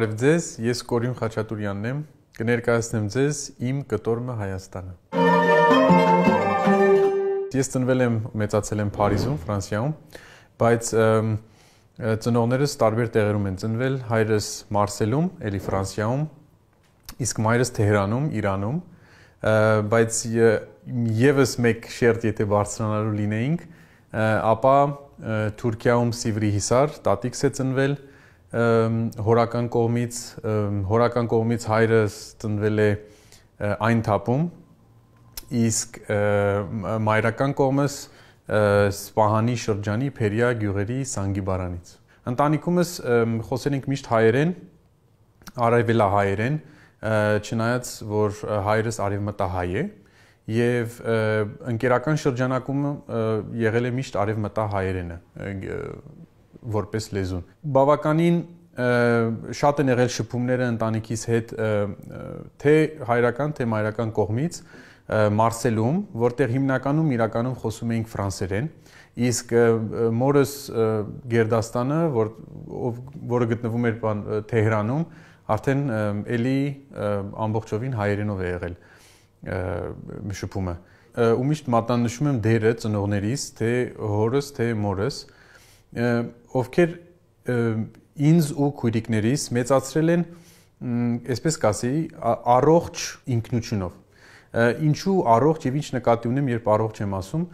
Բարև ձեզ, ես Կորյուն Խաչատուրյանն եմ։ Կներկայացնեմ ձեզ իմ կտորմը Հայաստանը։ Ես ծնվել եմ, մեծացել եմ Փարիզում, Ֆրանսիայում, բայց ծնողներս տարբեր տեղերում են ծնվել, հայրս Մարսելում, էլի Ֆրանսիայում, իսկ մայրս Թեհրանում, Իրանում, բայց եւս մեկ շերտ եթե բարձրանալու լինեինք, ապա Թուրքիայում Սիվրի Հիսար, տատիկս է ծնվել, հորական կողմից հորական կողմից հայրս ծնվել է այն թափում իսկ մայրական կողմս սպահանի շրջանի Փերիա գյուղերի Սանգիբարանից ընտանիքումս խոսելինք միշտ հայերեն արևելա հայերեն չնայած որ հայրս արևմտահայ է եւ ընկերական շրջանակում եղել է միշտ արևմտահայերենը որպես լեզուն։ Բավականին շատ են եղել շփումները ընտանիքիս հետ թե հայրական, թե մայրական կողմից Մարսելում, որտեղ հիմնականում իրականում խոսում էինք ֆրանսերեն, իսկ մորս Գերդաստանը, որ ով որը գտնվում էր բան Թեհրանում, արդեն էլի ամբողջովին հայերենով է եղել շփումը։ Ու միշտ մատանշում եմ դերը ծնողներիս, թե հորս, թե մորս, որ ովքեր ինձ ու քույրիկներիս մեծացրել են այսպես կասեի առողջ ինքնությունով ինչու առողջ եւ ինչ նկատի ունեմ երբ առողջ եմ ասում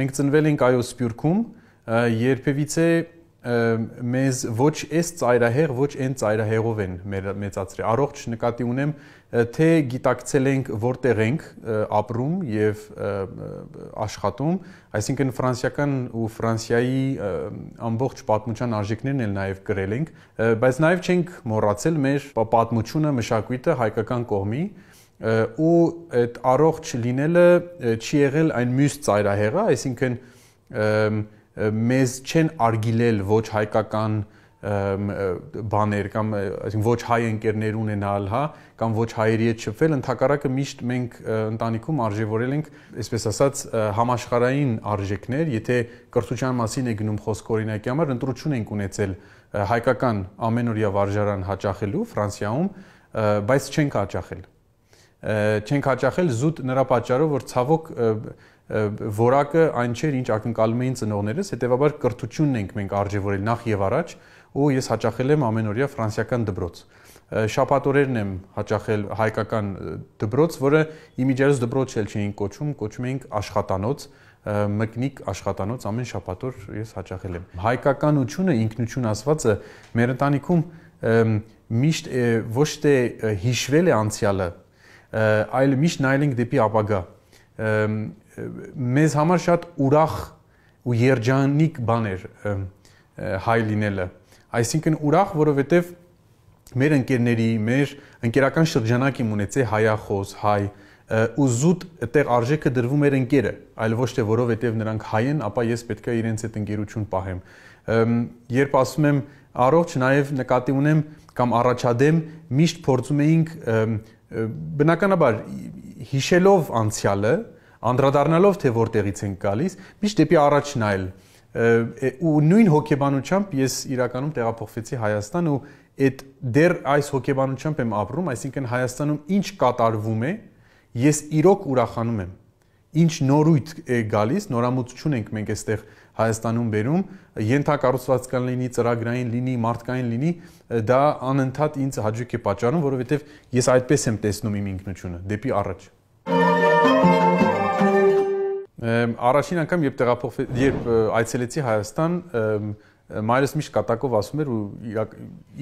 մենք ծնվել ենք այո սպյուրքում երբևիցե մեզ ոչ այս ծայրահեղ, ոչ այն ծայրահեղով են մեծացրել։ Առողջ նկատի ունեմ, թե գիտակցել ենք որտեղ ենք ապրում եւ աշխատում, այսինքն ֆրանսիական ու ֆրանսիայի ամբողջ պատմության արժեքներն էլ նաեւ գրել ենք, բայց նաեւ չենք մոռացել մեր պատմությունը, մշակույթը հայկական կողմի ու այդ առողջ լինելը չի եղել այն մյուս ծայրահեղը, այսինքն և, մեզ չեն արգիլել ոչ հայկական բաներ կամ այսինքն ոչ հայ ընկերներ ունենալ, հա, կամ ոչ հայերի հետ շփվել, ընդհակառակը միշտ մենք ընտանիքում արժևորել ենք, այսպես ասած, համաշխարային արժեքներ, եթե կրթության մասին է գնում խոսք օրինակի համար, ընտրություն ենք ունեցել հայկական ամենօրյա վարժարան հաճախելու Ֆրանսիայում, բայց չենք հաճախել։ Չենք հաճախել զուտ նրա պատճառով, որ ցավոք որակը այն չէր, ինչ ակնկալում էին ծնողներս, հետեւաբար կրթությունն ենք մենք արժևորել նախ եւ առաջ, ու ես հաճախել եմ ամենօրյա ֆրանսիական դպրոց։ Շաբաթօրերն եմ հաճախել հայկական դպրոց, որը իմիջերս դպրոց էլ չէին կոչում, կոչում էինք աշխատանոց, մկնիկ աշխատանոց ամեն շաբաթօր ես հաճախել եմ։ Հայկականությունը, ինքնություն ասվածը մեր ընտանիքում միշտ ոչ թե հիշվել է անցյալը, այլ միշտ նայել ենք դեպի ապագա մեզ համար շատ ուրախ ու երջանիկ բան էր հայ լինելը։ Այսինքն ուրախ, որովհետև մեր ընկերների, մեր ընկերական շրջանակի ունեցե հայախոս, հայ ու զուտ այդտեղ արժեքը դրվում էր ընկերը, այլ ոչ թե որովհետև նրանք հայ են, ապա ես պետք է իրենց այդ ընկերություն պահեմ։ Երբ ասում եմ առողջ, նաև նկատի ունեմ կամ առաջադեմ միշտ փորձում էինք բնականաբար հիշելով անցյալը, անդրադառնալով թե որտեղից են գալիս, միշտ դեպի առաջ նայել ու նույն հոգեբանությամբ ես իրականում տեղափոխվեցի Հայաստան ու այդ դեռ այս հոգեբանությամբ եմ ապրում, այսինքն Հայաստանում ինչ կատարվում է, ես իրոք ուրախանում եմ։ Ինչ նորույթ է գալիս, նորամուծություն ենք մենք այստեղ Հայաստանում բերում, յենթակառուցվածքան լինի, ծրագրային լինի, մարդկային լինի, դա անընդհատ ինձ հաճույք է պատճառում, որովհետև ես այդպես եմ տեսնում իմ ինքնությունը, դեպի առաջ։ Thank you Առաջին անգամ երբ տեղափոխվեց, երբ այցելեցի Հայաստան, մայրս միշտ կատակով ասում էր ու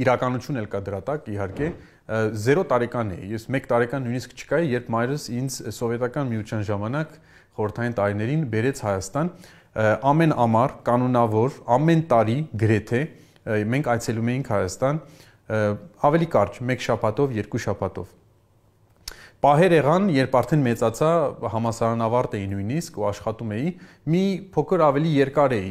իրականություն էլ կա դրա տակ, իհարկե, 0 տարեկան էի։ Ես 1 տարեկան նույնիսկ չկայի, երբ մայրս ինձ սովետական միության ժամանակ խորթային տարիներին բերեց Հայաստան, ամեն ամառ կանոնավոր, ամեն տարի գրեթե մենք այցելում էինք Հայաստան ավելի կարճ, 1 շաբաթով, 2 շաբաթով Պահեր եղան, երբ արդեն մեծացա, համասարան ավարտ էի նույնիսկ ու աշխատում էի, մի փոքր ավելի երկար էի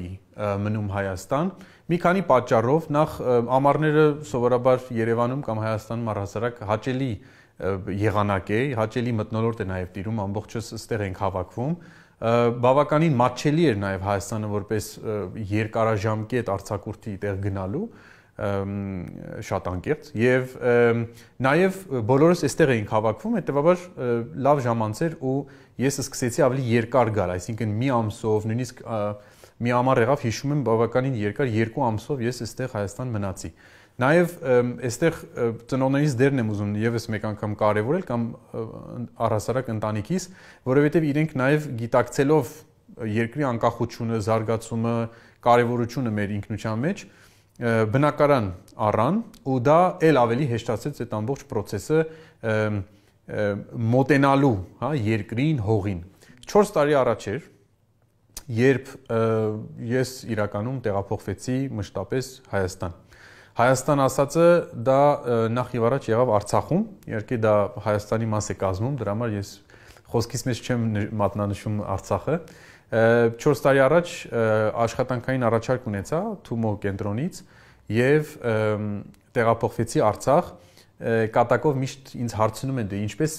մնում Հայաստան, մի քանի պատճառով, նախ ամառները սովորաբար Երևանում կամ Հայաստանում առհասարակ հաճելի եղանակ է, հաճելի մտնոլորտ է նաև տիրում, ամբողջս ստեղ ենք հավաքվում, բավականին մատչելի էր նաև Հայաստանը որպես երկարաժամկետ արցակուրտի տեղ գնալու շատ անկեղծ եւ նաեւ բոլորս էստեղ էինք հավաքվում, հետեւաբար լավ ժամանց էր ու ես սկսեցի ավելի երկար գալ, այսինքն մի ամսով, նույնիսկ մի ամառ եղավ, հիշում եմ բավականին երկար, երկու ամսով ես էստեղ Հայաստան մնացի։ Նաև այստեղ ծնողներից դերն եմ ուզում եւս մեկ անգամ կարևորել կամ առհասարակ ընտանիքից, որովհետեւ իրենք նաև գիտակցելով երկրի անկախությունը, զարգացումը, կարևորությունը մեր ինքնության մեջ, բնակարան առան ու դա ել ավելի հեշտացեց այդ ամբողջ process-ը մոտենալու, հա, երկրին, հողին։ 4 տարի առաջ էր, երբ ես իրականում տեղափոխվեցի մշտապես Հայաստան։ Հայաստան ասածը դա նախ եւ առաջ եղավ Արցախում, իհարկե դա Հայաստանի մաս է կազմում, դրա համար ես խոսքից մեջ չեմ մատնանշում Արցախը, 4 տարի առաջ աշխատանքային առաջարկ ունեցա Թումո կենտրոնից եւ տեղափոխվեցի Արցախ կատակով միշտ ինձ հարցնում են դու «Դե ինչպես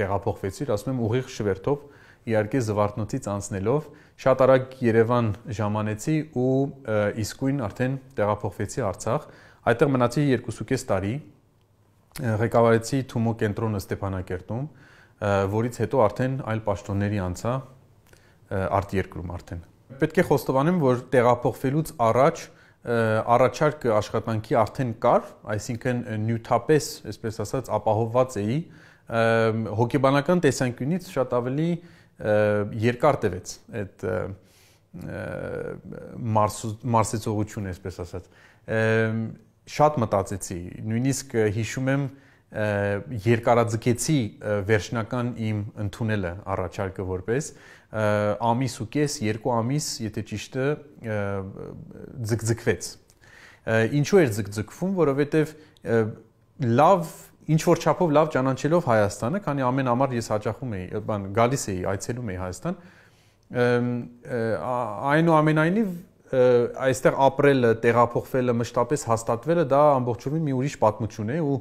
տեղափոխվեցիր ասում եմ ուղիղ շվերթով իհարկե զվարթնոցից անցնելով շատ արագ Երևան ժամանեցի ու իսկույն արդեն տեղափոխվեցի Արցախ այդտեղ մնացի 2.5 տարի ղեկավարեցի Թումո կենտրոնը Ստեփանակերտում որից հետո արդեն այլ պաշտոնների անցա արտերկրում արդեն։ Պետք է խոստովանեմ, որ տեղափոխվելուց առաջ առաջարկը աշխատանքի արդեն կար, այսինքն նյութապես, այսպես ասած, ապահովված էի հոգեբանական տեսանկյունից շատ ավելի երկար տևեց այդ մարսեցողությունը, այսպես ասած։ շատ մտածեցի, նույնիսկ հիշում եմ երկարաձգեցի վերջնական իմ ընդունելը առաջարկը որպես ամիս ու կես, երկու ամիս, եթե ճիշտը ձգձգվեց։ Ինչու էր ձգձգվում, որովհետև լավ ինչ որ չափով լավ ճանաչելով Հայաստանը, քանի ամեն ամառ ես հաճախում էի, բան գալիս էի, այցելում էի Հայաստան, այնուամենայնիվ այստեղ ապրելը, տեղափոխվելը, մշտապես հաստատվելը դա ամբողջովին մի ուրիշ պատմություն է ու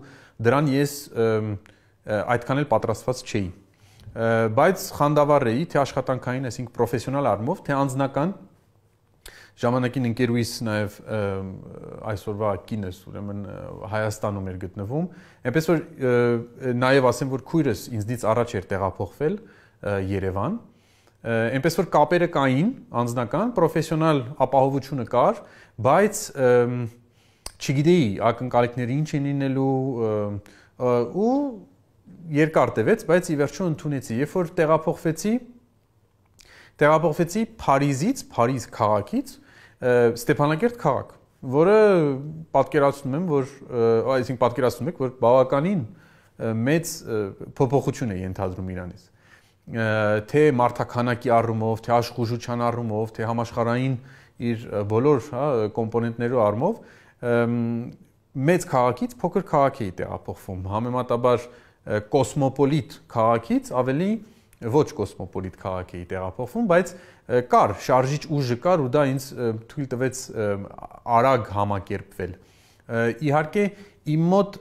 դրան ես այդքան էլ պատրաստված չէի բայց խանդավառ էի թե աշխատանքային, այսինքն պրոֆեսիոնալ առումով, թե անձնական ժամանակին ընկերուիս նաև այսօրվա կինս ուրեմն Հայաստանում էր գտնվում։ Էնպես որ նաև ասեմ, որ քույրս ինձնից առաջ էր տեղափոխվել Երևան։ Էնպես որ կապերը կային անձնական, պրոֆեսիոնալ ապահովությունը կար, բայց և, չգիտեի ակնկալիքները ինչ են լինելու ու երկար տևեց, բայց ի վերջո ընդունեցի։ Երբ որ տեղափոխվեցի տեղափոխվեցի Փարիզից, Փարիզ քաղաքից Ստեփանակերտ քաղաք, որը պատկերացնում եմ, որ այսինքն պատկերացնում եք, որ բավականին մեծ փոփոխություն է ենթադրում Իրանից թե մարդականակի առումով, թե աշխուժության առումով, թե համաշխարային իր բոլոր, հա, կոմպոնենտներով առումով, մեծ քաղաքից փոքր քաղաքի է տեղափոխվում։ Համեմատաբար կոսմոպոլիտ քաղաքից ավելի ոչ կոսմոպոլիտ քաղաք էի տեղափոխվում, բայց կար շարժիչ ուժը կար ու դա ինձ թույլ տվեց արագ համակերպվել։ Իհարկե իմ մոտ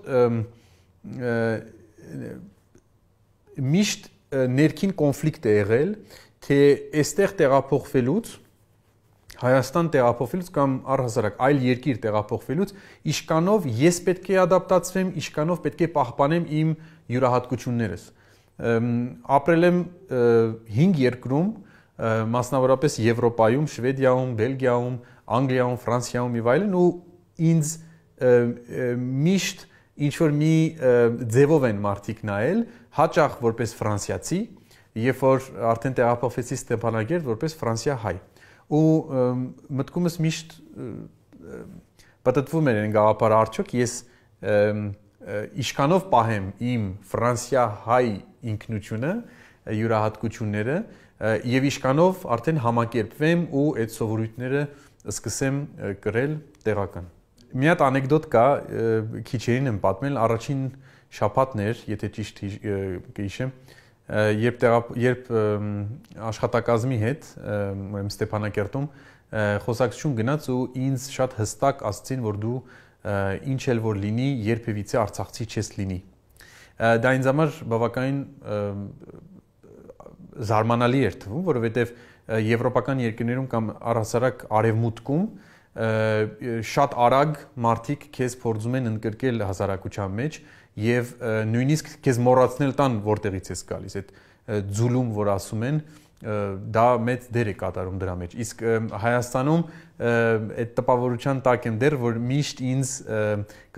միշտ ներքին կոնֆլիկտ է եղել, թե այստեղ տեղափոխվելուց Հայաստան տեղափոխվելուց կամ առհասարակ այլ երկիր տեղափոխվելուց իշկանով ես պետք է ադապտացվեմ, իշկանով պետք է պահպանեմ իմ յուրահատկություններս։ Ապրել եմ 5 երկրում, մասնավորապես Եվրոպայում, Շվեդիայում, Բելգիայում, Անգլիայում, Ֆրանսիայում եւ այլն ու ինձ միշտ ինչ որ մի ձևով են մարդիկ նայել, հաճախ որպես ֆրանսիացի, երբ որ արդեն տեղափոխվեցի Ստեփանագերտ որպես ֆրանսիա հայ։ Ա ու մտքումս միշտ պատտվում էր այն գաղափարը արդյոք ես իշկանով պահեմ իմ ֆրանսիա հայ ինքնությունը յուրահատկությունները եւ իշկանով արդեն համակերպվեմ ու այդ սովորույթները սկսեմ գրել տեղական մի հատ անեկդոտ կա քիչերին եմ պատմել առաջին շաբաթներ եթե ճիշտ հիշեմ հի, երբ երբ աշխատակազմի հետ, ուրեմն Ստեփանակերտում խոսակցություն գնաց ու ինձ շատ հստակ ասացին, որ դու ինչ էլ որ լինի, երբևիցե արցախցի չես լինի։ Դա ինձ համար բավականին զարմանալի էր թվում, որովհետև եվրոպական երկրներում կամ առհասարակ արևմուտքում շատ արագ մարդիկ քեզ փորձում են ընկրկել հասարակության մեջ եւ նույնիսկ քեզ մոռացնել տան որտեղից ես գալիս այդ ձուլում որ ասում են դա մեծ դեր է կատարում դրա մեջ իսկ Հայաստանում այդ տպավորության տակ եմ դեռ որ միշտ ինձ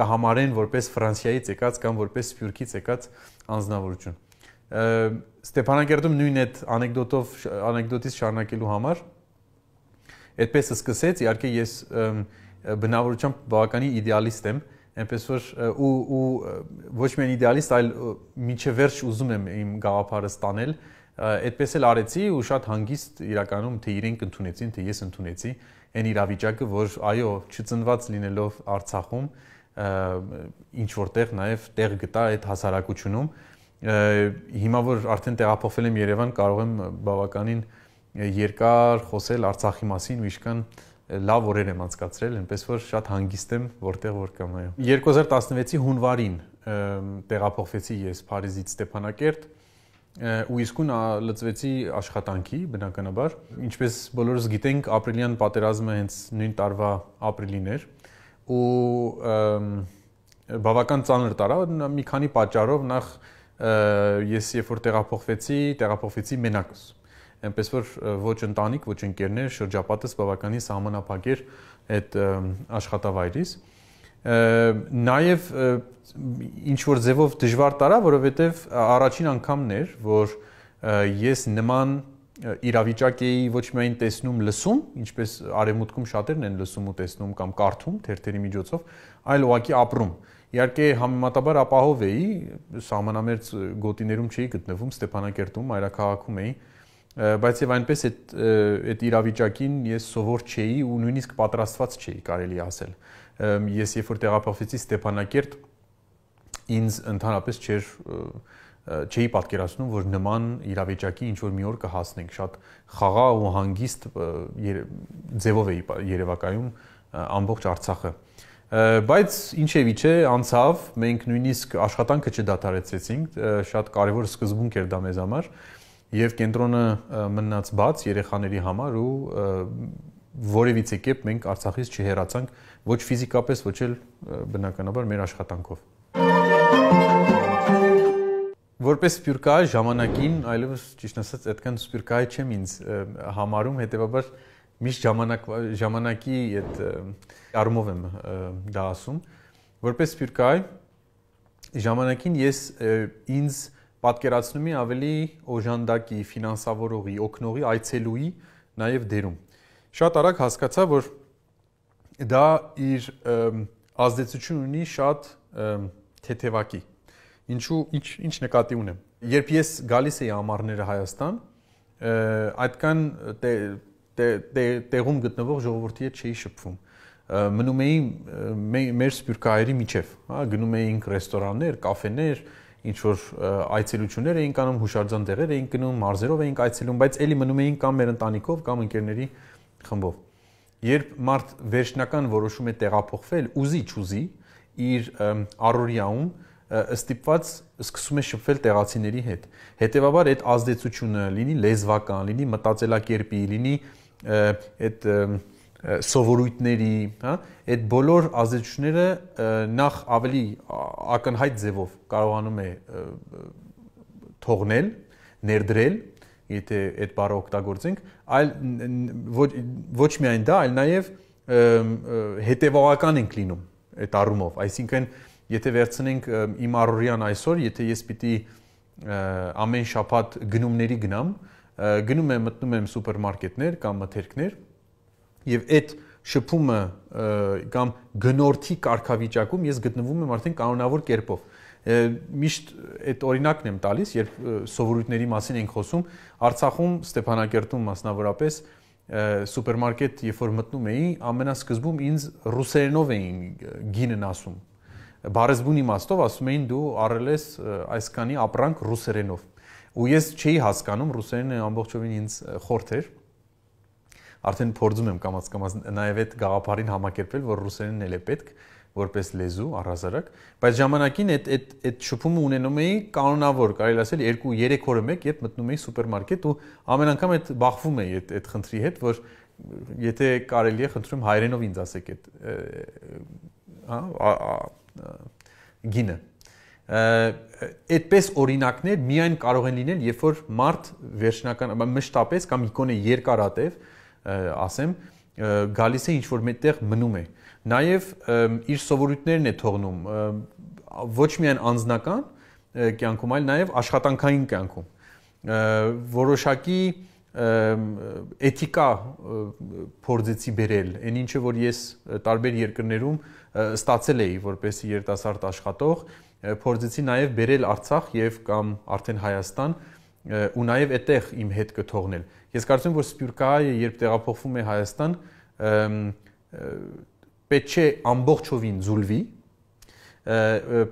կհամարեն որպես Ֆրանսիայից եկած կամ որպես Սփյուռքից եկած անձնավորություն Ստեփանակերտում նույն այդ անեկդոտով անեկդոտից շարունակելու համար այդպես սկսեց, իհարկե ես բնավորությամբ բավականին իդեալիստ եմ, այնպես որ ու ու ոչ միայն իդեալիստ, այլ միջևերջ ուզում եմ իմ գաղափարը ստանել, այդպես էլ արեցի ու շատ հանգիստ իրականում թե իրենք ընդունեցին, թե ես ընդունեցի այն իրավիճակը, որ այո, չծնված լինելով Արցախում, ինչ որտեղ նաև տեղ գտա այդ հասարակությունում, հիմա որ արդեն տեղափոխվել եմ Երևան, կարող եմ բավականին երկար խոսել Արցախի մասին, միշկան լավ օրեր եմ անցկացրել, այնպես որ շատ հանգիստ եմ որտեղ որ կամ այո։ 2016-ի հունվարին տեղափոխվեցի ես Փարիզից Ստեփանակերտ ու իսկուն լծվեցի աշխատանքի, բնականաբար։ Ինչպես բոլորս գիտենք, ապրիլյան պատերազմը հենց նույն տարվա ապրիլին էր ու բավական ծանր տարավ մի քանի պատճառով նախ ես երբ որ տեղափոխվեցի, տեղափոխվեցի մենակս այնպես որ ոչ ընտանիք, ոչ ընկերներ, շրջապատս բավականին սահմանափակեր այդ աշխատավայրից։ Նաև ինչ որ ձևով դժվար տարա, որովհետև առաջին անգամն էր, որ ես նման իրավիճակ էի ոչ միայն տեսնում, լսում, ինչպես արևմուտքում շատերն են լսում ու տեսնում կամ կարդում թերթերի միջոցով, այլ ուղակի ապրում։ Իհարկե համեմատաբար ապահով էի, սահմանամերձ գոտիներում չէի գտնվում, Ստեփանակերտում, Մայրաքաղաքում էի, բայց եւ այնպես այդ այդ իրավիճակին ես սովոր չէի ու նույնիսկ պատրաստված չէի կարելի ասել ես երբ որ տեղափոխվեցի Ստեփանակերտ ինձ ընդհանրապես չէր չէի պատկերացնում, որ նման իրավիճակի ինչ որ մի օր կհասնենք։ Շատ խաղա ու հանգիստ ձևով էի Երևակայում ամբողջ Արցախը։ Բայց ինչևի չէ, անցավ, մենք նույնիսկ աշխատանքը չդադարեցրեցինք, շատ կարևոր սկզբունք էր դա մեզ համար։ և, եւ կենտրոնը մնաց բաց երեխաների համար ու որևիցե կերպ մենք Արցախից չհեռացանք ոչ ֆիզիկապես, ոչ էլ բնականաբար մեր աշխատանքով։ Որպես սպյուրկա ժամանակին, այլևս ճիշտ ասած, այդքան սպյուրկա չեմ ինձ համարում, հետեւաբար միշտ ժամանակ ժամանակի այդ արմով եմ դա ասում։ Որպես սպյուրկա ժամանակին ես ինձ և, պատկերացնում է ավելի օժանդակի, ֆինանսավորողի, օգնողի, այցելուի նաև դերում։ Շատ արագ հասկացա, որ դա իր ազդեցություն ունի շատ թեթևակի։ Ինչու ինչ ինչ նկատի ունեմ։ Երբ ես գալիս էի ամառները Հայաստան, այդքան տեղում գտնվող ժողովրդի հետ չէի շփվում մնում էի մեր սպյուրքահայերի միջև, հա, գնում էինք ռեստորաններ, կաֆեներ, ինչ որ այցելություններ էինք անում, հուշարձան տեղեր էինք գնում, մարզերով էինք այցելում, բայց ելի մնում էինք կամ մեր ընտանիքով, կամ ընկերների խմբով։ Երբ մարդ վերջնական որոշում է տեղափոխվել, ուզի չուզի, իր առօրյաում ստիպված սկսում է շփվել տեղացիների հետ։ Հետևաբար այդ ազդեցությունը լինի լեզվական, լինի մտածելակերպի, լինի այդ սովորույթների, հա, այդ բոլոր ազդեցությունները նախ ավելի ակնհայտ ձևով կարողանում է թողնել, ներդրել, եթե այդ բառը օգտագործենք, այլ ոչ ոչ միայն դա, այլ նաև հետևողական ենք լինում այդ առումով, այսինքն եթե վերցնենք իմ առօրյան այսօր, եթե ես պիտի ամեն շաբաթ գնումների գնամ, գնում եմ մտնում եմ սուպերմարկետներ կամ մթերքներ, եւ այդ շփումը կամ գնորդի կարգավիճակում ես գտնվում եմ արդեն կանոնավոր կերպով միշտ այդ օրինակն եմ տալիս, երբ սովորույթների մասին ենք խոսում, Արցախում Ստեփանակերտում մասնավորապես սուպերմարկետ երբ որ մտնում էի, ամենասկզբում ինձ ռուսերենով էին գինն ասում։ Բարեզբուն իմաստով ասում էին դու առել ես այսքանի ապրանք ռուսերենով։ Ու ես չէի հասկանում, ռուսերենը ամբողջովին ինձ խորթ էր արդեն փորձում եմ կամաց-կամաց նաև այդ գաղափարին համակերպել, որ ռուսերենն էլ է պետք որպես լեզու առհասարակ, բայց ժամանակին այդ այդ այդ շփումը ունենում էի կանոնավոր, կարելի ասել 2-3 օրը մեկ, երբ մտնում էի սուպերմարկետ ու ամեն անգամ այդ բախվում էի այդ այդ խնդրի հետ, որ եթե կարելի է խնդրում հայերենով ինձ ասեք այդ հա գինը այդպես օրինակներ միայն կարող են լինել, երբ որ մարդ վերջնական մշտապես կամ իկոնը երկարատև ասեմ, գալիս է ինչ որ մեկտեղ մնում է։ Նաև իր սովորույթներն է թողնում ոչ միայն անձնական կյանքում, այլ նաև աշխատանքային կյանքում։ Որոշակի էթիկա փորձեցի բերել, այն ինչը որ ես տարբեր երկրներում ստացել էի որպես երիտասարդ աշխատող, փորձեցի նաև բերել Արցախ եւ կամ արդեն Հայաստան ու նաև այդտեղ իմ հետ կթողնել։ Ես կարծում եմ, որ Սպյուրկայը երբ տեղափոխվում է Հայաստան, պետք չէ ամբողջովին զուլվի,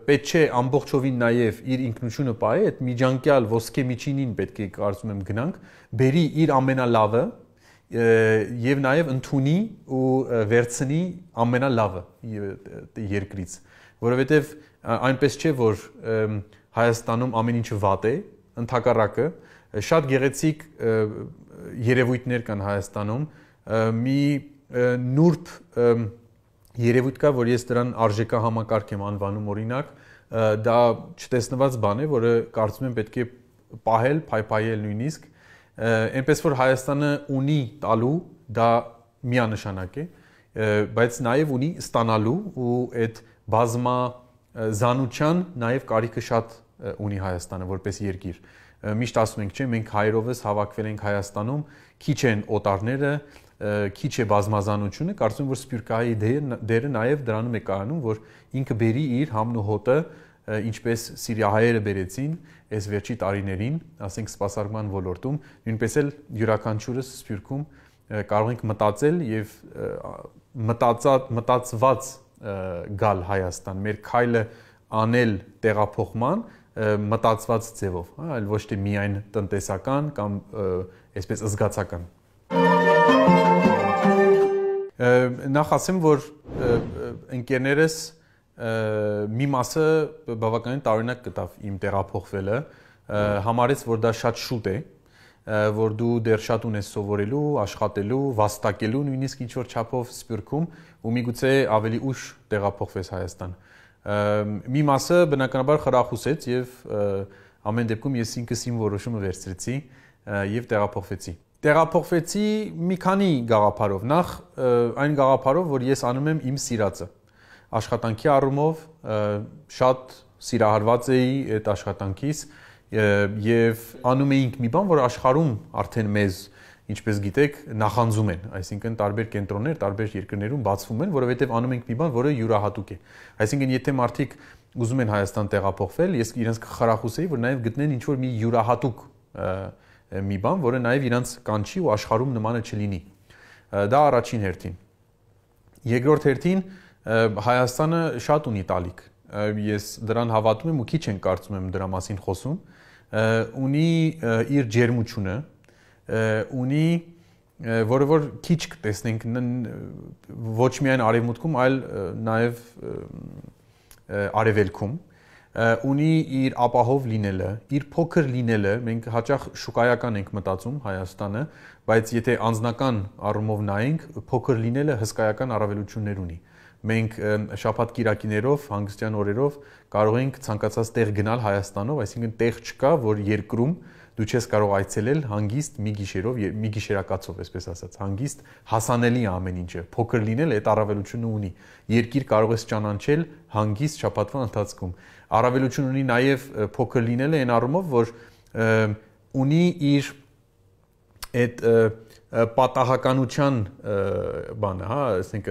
պետք չէ ամբողջովին նաև իր ինքնությունը պահի, այդ միջանկյալ ոսկե միջինին պետք է կարծում եմ գնանք, բերի իր ամենալավը եւ նաև ընդունի ու վերցնի ամենալավը երկրից, որովհետեւ այնպես չէ, որ Հայաստանում ամեն ինչը վատ է, ընդհակառակը շատ գեղեցիկ երևույթներ կան Հայաստանում մի նուրբ երևույթ կա որ ես դրան արժեքա համակարգ եմ անվանում օրինակ դա չտեսնված բան է որը կարծում եմ պետք է պահել փայփայել նույնիսկ այնպես որ Հայաստանը ունի տալու դա միանշանակ է բայց նաև ունի ստանալու ու այդ բազմա զանուչան նաև կարիքը շատ ունի Հայաստանը որպես երկիր։ Միշտ ասում ենք, չէ, մենք հայերովս հավաքվել ենք Հայաստանում, քիչ են օտարները, քիչ է բազմազանությունը, կարծում եմ որ Սպյուրկայի դերը նաև դրանում է կայանում, որ ինքը բերի իր համն ու հոտը, ինչպես սիրիահայերը բերեցին այս վերջի տարիներին, ասենք սպասարկման ոլորտում, նույնպես էլ յուրաքանչյուրս Սպյուրքում կարող ենք մտածել եւ մտածած մտածված գալ Հայաստան, մեր քայլը անել տեղափոխման, մտածված ձևով, հա, այլ ոչ թե միայն տնտեսական կամ այսպես զգացական։ Նախ ասեմ, որ ընկերներս մի մասը բավականին տարօրինակ գտավ իմ տեղափոխվելը, համարեց, որ դա շատ շուտ է, որ դու դեռ շատ ունես սովորելու, աշխատելու, վաստակելու նույնիսկ ինչ որ չափով Սփյուռքում ու միգուցե ավելի ուշ տեղափոխվես Հայաստան։ Ա, Մի մասը բնականաբար խրախուսեց եւ ամեն դեպքում ես ինքս իմ որոշումը վերցրեցի եւ տեղափոխվեցի։ Տեղափոխվեցի մի քանի գաղափարով։ Նախ այն գաղափարով, որ ես անում եմ իմ սիրածը։ Աշխատանքի առումով շատ սիրահարված էի այդ աշխատանքից եւ անում էինք մի բան, որ աշխարհում արդեն մեզ ինչպես գիտեք, նախանձում են, այսինքն տարբեր կենտրոններ, տարբեր երկրներում բացվում են, որովհետև անում ենք մի բան, որը յուրահատուկ է։ Այսինքն եթե մարդիկ ուզում են Հայաստան տեղափոխվել, ես իրենց կխարախուսեի, որ նաև գտնեն ինչ որ մի յուրահատուկ մի բան, որը նաև իրենց կանչի ու աշխարհում նմանը չլինի։ Դա առաջին հերթին։ Երկրորդ հերթին Հայաստանը շատ ունի տալիք։ Ես դրան հավատում եմ ու քիչ են կարծում եմ դրա մասին խոսում ունի իր ջերմությունը, ունի որը որ քիչ կտեսնենք ոչ միայն արևմուտքում, այլ նաև արևելքում ունի իր ապահով լինելը, իր փոքր լինելը, մենք հաճախ շուկայական ենք մտածում Հայաստանը, բայց եթե անձնական առումով նայենք, փոքր լինելը հսկայական առավելություններ ունի։ Մենք շաբաթ կիրակիներով, հանգստյան օրերով կարող ենք ցանկացած տեղ գնալ Հայաստանով, այսինքն տեղ չկա, որ երկրում դու չես կարող այցելել հանգիստ մի գիշերով, մի գիշերակացով, այսպես ասած, հանգիստ հասանելի ամեն ինչը, փոքր լինել այդ առավելությունը ունի։ Երկիր կարող ես ճանաչել հանգիստ շփատվա ընթացքում։ Առավելություն ունի նաև փոքր լինելը այն առումով, որ ունի իր այդ պատահականության բանը, հա, ասենք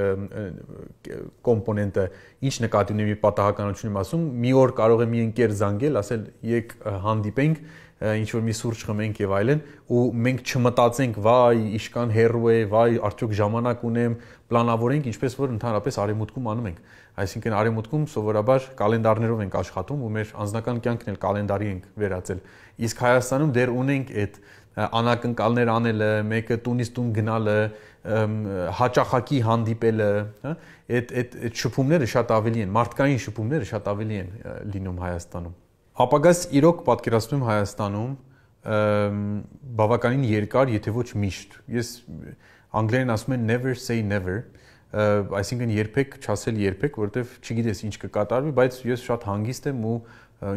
կոմպոնենտը, ինչ նկատի ունի մի պատահականությունում ասում, մի օր կարող է մի ընկեր զանգել, ասել, «Եկ հանդիպենք» ինչ որ մի սուրճ խմենք եւ այլն ու մենք չմտածենք վայ իշքան հերո է վայ արդյոք ժամանակ ունեմ պլանավորենք ինչպես որ ընդհանրապես արեմուտքում անում ենք այսինքն արեմուտքում սովորաբար կալենդարներով ենք աշխատում ու մեր անձնական կյանքն էլ կալենդարի ենք վերածել իսկ Հայաստանում դեռ ունենք այդ անակնկալներ անելը, մեկը տունից տուն գնալը, հաճախակի հանդիպելը, հա, այդ այդ շփումները շատ ավելի են, մարդկային շփումները շատ ավելի են լինում Հայաստանում։ Ապագաս իրոք պատկերացնում Հայաստանում բավականին երկար, եթե ոչ միշտ։ Ես անգլերեն ասում են never say never, այսինքն երբեք չասել երբեք, որովհետև չգիտես ինչ կկատարվի, բայց ես շատ հանգիստ եմ ու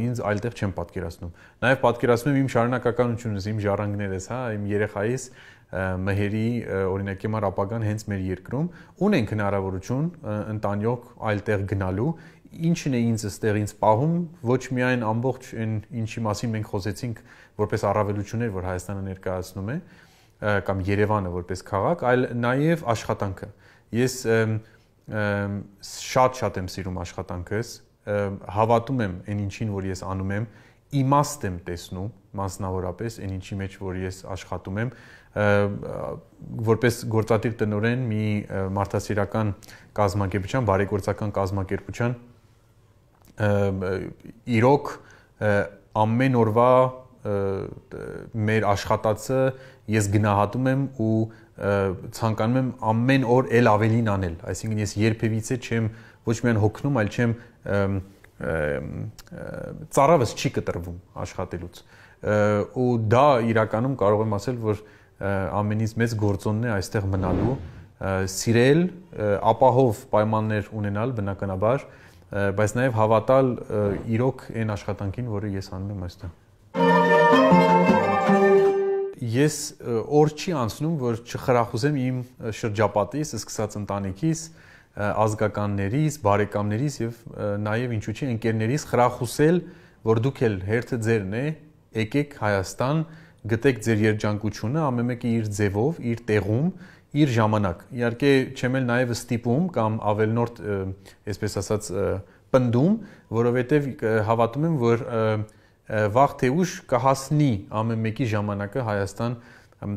ինձ այլտեղ չեմ պատկերացնում։ Նաև պատկերացնում եմ իմ շարունակականությունս, իմ ժառանգներս, հա, իմ երեխայիս, մհերի օրինակի համար ապագան հենց մեր երկրում ունենք հնարավորություն ընտանյոք այլ տեղ գնալու ինչն է ինձ ըստեղ ինձ պահում ոչ միայն ամբողջ այն ինչի մասին մենք խոսեցինք որպես առավելություններ որ Հայաստանը ներկայացնում է կամ Երևանը որպես քաղաք այլ նաև աշխատանքը ես շատ-շատ եմ սիրում աշխատանքս հավատում եմ այն ինչին որ ես անում եմ իմաստ եմ տեսնում մասնավորապես այն ինչի մեջ որ ես աշխատում եմ որպես գործատիր տնորեն մի մարդասիրական կազմակերպության, բարեգործական կազմակերպության իրոք ամեն օրվա մեր աշխատածը ես գնահատում եմ ու ցանկանում եմ ամեն օր ել ավելին անել, այսինքն ես երբևիցե չեմ ոչ միայն հոգնում, այլ չեմ ծառավս չի կտրվում աշխատելուց ու դա իրականում կարող եմ ասել, որ ամենից մեծ գործոնն է այստեղ մնալու, սիրել, ապահով պայմաններ ունենալ բնականաբար, բայց նաև հավատալ իրոք այն աշխատանքին, որը ես անում եմ այստեղ ես օր չի անցնում, որ չխրախուսեմ իմ շրջապատից, սկսած ընտանիքից, ազգականներից, բարեկամներից եւ նաեւ ինչու՞ չի ընկերներից խրախուսել, որ դուք էլ հերթը ձերն է, եկեք Հայաստան, գտեք ձեր երջանկությունը ամեն մեկը իր ձևով, իր տեղում, իր ժամանակ։ Իհարկե չեմ էլ նաև ստիպում կամ ավելնորդ, այսպես ասած, պնդում, որովհետև հավատում եմ, որ վաղ թե ուշ կհասնի ամեն մեկի ժամանակը Հայաստան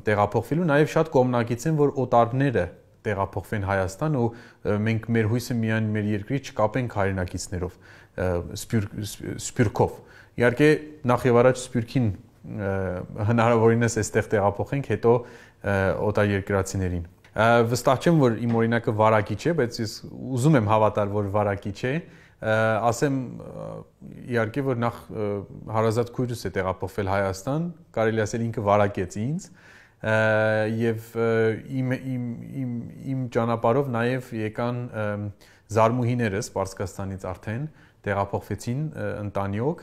տեղափոխվելու, նաև շատ կողմնակից են, որ օտարները տեղափոխվեն Հայաստան ու մենք մեր հույսը միայն մեր երկրի չկապենք հայրենակիցներով, սպյուրքով։ Իհարկե նախ եւ առաջ սպյուրքին հնարավորինս այստեղ տեղափոխենք հետո օտարերկրացիներին։ Վստահ չեմ, որ իմ օրինակը վարակի չէ, բայց ես ուզում եմ հավատալ, որ վարակի չէ։ Ասեմ իհարկե, որ նախ հարազատ քույրս է տեղափոխվել Հայաստան, կարելի ասել ինքը վարակեց ինձ և իմ իմ իմ իմ ճանապարով նաև եկան զարմուհիներս Պարսկաստանից արդեն տեղափոխվեցին ընտանիոք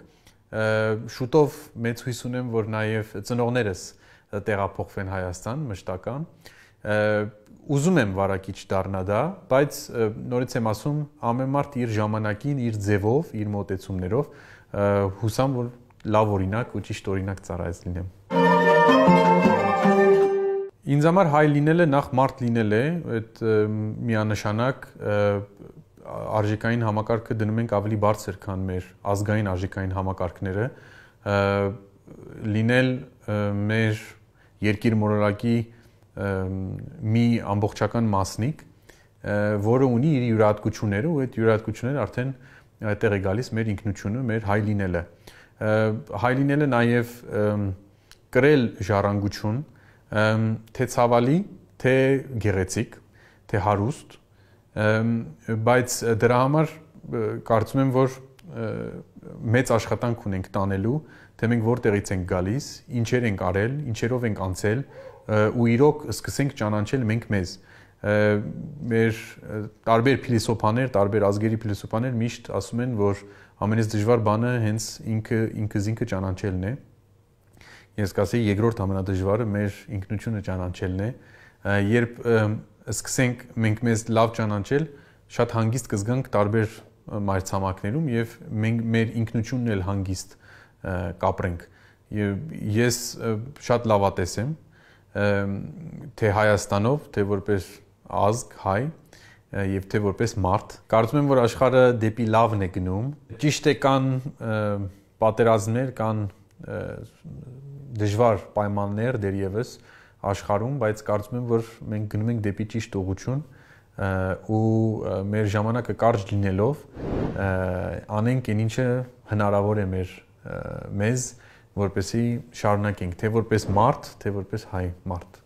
շուտով մեծ հույս ունեմ, որ նաև ծնողներս տեղափոխվեն Հայաստան մշտական։ Ուզում եմ վարակիչ դառնա դա, բայց նորից եմ ասում, ամեն մարդ իր ժամանակին, իր ձևով, իր մտածումներով հուսամ, որ լավ օրինակ ու ճիշտ օրինակ ծառայած լինեմ։ Ինձ համար հայ լինելը նախ մարդ լինել է, այդ միանշանակ արժեքային համակարգը դնում ենք ավելի բարձր, քան մեր ազգային արժեքային համակարգները, լինել մեր երկիր մորորակի մի ամբողջական մասնիկ, որը ունի իր յուրահատկությունները ու այդ յուրահատկությունները արդեն տեղ է գալիս մեր ինքնությունը, մեր հայ լինելը։ Հայ լինելը նաև կրել ժառանգություն, թե ցավալի, թե գեղեցիկ, թե հարուստ բայց դրա համար կարծում եմ որ մեծ աշխատանք ունենք տանելու թե մենք որտեղից ենք գալիս, ինչեր ենք արել, ինչերով ենք անցել ու իրոք սկսենք ճանաչել մենք մեզ մեր տարբեր փիլիսոփաներ, տարբեր ազգերի փիլիսոփաներ միշտ ասում են, որ ամենից դժվար բանը հենց ինքը ինքս ինքը ճանաչելն է։ Ես կասեի երկրորդ ամենադժվարը մեր ինքնությունը ճանաչելն է։ Երբ սկսենք մենք մեզ լավ ճանաչել, շատ հանգիստ կզգանք տարբեր մայրցամաքներում եւ մենք մեր ինքնությունն էլ հանգիստ կապրենք։ Եվ ես շատ լավատես եմ թե Հայաստանով, թե որպես ազգ հայ եւ թե որպես մարդ։ Կարծում եմ, որ աշխարհը դեպի լավն է գնում։ Ճիշտ է կան պատերազմներ, կան դժվար պայմաններ դերևս, աշխարհում, բայց կարծում եմ, որ մենք գնում ենք դեպի ճիշտ ուղություն ու մեր ժամանակը կարճ լինելով անենք այն ինչը հնարավոր է մեր մեզ, որպեսի շարունակենք, թե որպես մարդ, թե որպես հայ մարդ։